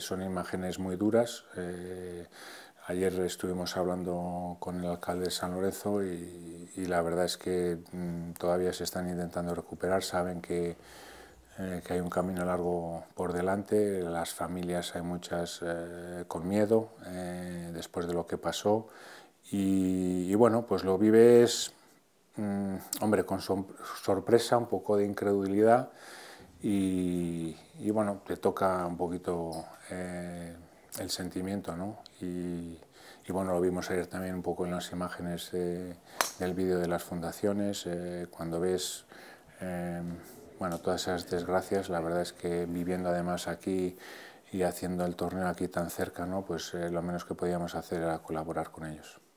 son imágenes muy duras. Eh, ayer estuvimos hablando con el alcalde de San Lorenzo y, la verdad es que mm, todavía se están intentando recuperar, saben que, eh, que, hay un camino largo por delante, las familias hay muchas eh, con miedo después de lo que pasó y, bueno, pues lo vives, mm, hombre, con sorpresa, un poco de incredulidad y, bueno, le toca un poquito eh, el sentimiento, ¿no? Y, bueno, lo vimos ayer también un poco en las imágenes eh, del vídeo de las fundaciones, eh, cuando ves, bueno, todas esas desgracias, la verdad es que viviendo además aquí y haciendo el torneo aquí tan cerca, ¿no? Pues lo menos que podíamos hacer era colaborar con ellos.